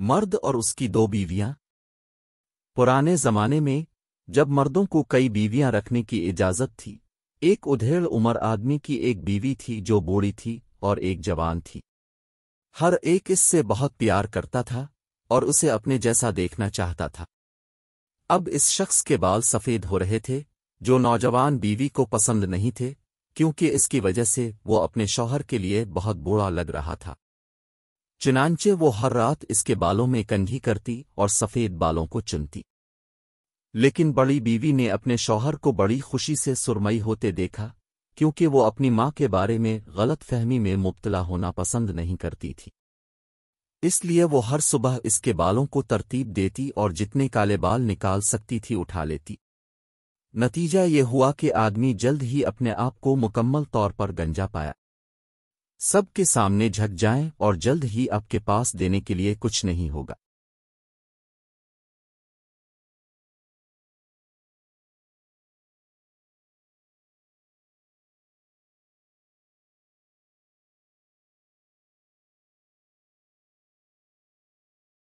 मर्द और उसकी दो बीवियां पुराने जमाने में जब मर्दों को कई बीवियां रखने की इजाजत थी एक उधेड़ उम्र आदमी की एक बीवी थी जो बूढ़ी थी और एक जवान थी हर एक इससे बहुत प्यार करता था और उसे अपने जैसा देखना चाहता था अब इस शख्स के बाल सफ़ेद हो रहे थे जो नौजवान बीवी को पसंद नहीं थे क्योंकि इसकी वजह से वो अपने शौहर के लिए बहुत बूढ़ा लग रहा था चुनानचे वो हर रात इसके बालों में कंघी करती और सफ़ेद बालों को चुनती लेकिन बड़ी बीवी ने अपने शौहर को बड़ी खुशी से सुरमई होते देखा क्योंकि वो अपनी माँ के बारे में गलतफहमी में मुब्तला होना पसंद नहीं करती थी इसलिए वो हर सुबह इसके बालों को तरतीब देती और जितने काले बाल निकाल सकती थी उठा लेती नतीजा ये हुआ कि आदमी जल्द ही अपने आप को मुकम्मल तौर पर गंजा पाया सबके सामने झक जाएं और जल्द ही आपके पास देने के लिए कुछ नहीं होगा